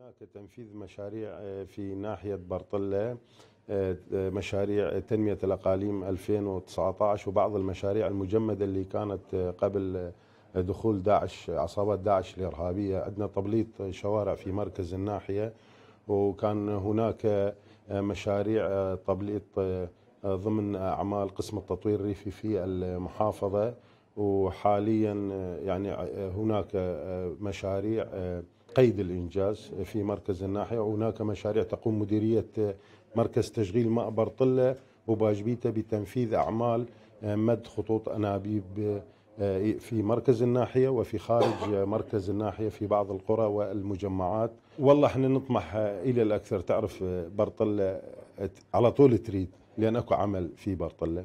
هناك تنفيذ مشاريع آه، في ناحية برطلة آه، آه، مشاريع تنمية الأقاليم 2019 وبعض المشاريع المجمدة اللي كانت قبل دخول داعش عصابات داعش الإرهابية عندنا تبليط شوارع في مركز الناحية وكان هناك مشاريع تبليط ضمن أعمال قسم التطوير الريفي في المحافظة وحاليا يعني هناك مشاريع قيد الإنجاز في مركز الناحية وهناك مشاريع تقوم مديرية مركز تشغيل ماء برطلة وباجبيته بتنفيذ أعمال مد خطوط أنابيب في مركز الناحية وفي خارج مركز الناحية في بعض القرى والمجمعات والله احنا نطمح إلى الأكثر تعرف برطلة على طول تريد لأن أكو عمل في برطلة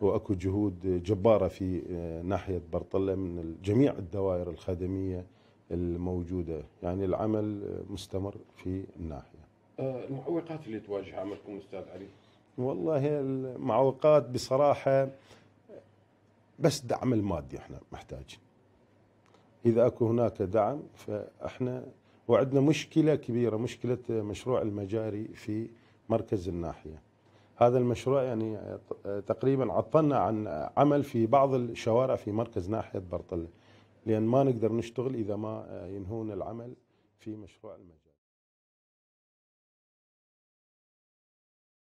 واكو جهود جباره في ناحيه برطله من جميع الدوائر الخدميه الموجودة يعني العمل مستمر في الناحية آه، المعوقات اللي تواجه عملكم أستاذ علي والله المعوقات بصراحة بس دعم المادي احنا محتاجين إذا أكو هناك دعم فإحنا وعندنا مشكلة كبيرة مشكلة مشروع المجاري في مركز الناحية هذا المشروع يعني تقريبا عطلنا عن عمل في بعض الشوارع في مركز ناحية برطلة لأن ما نقدر نشتغل إذا ما ينهون العمل في مشروع المجال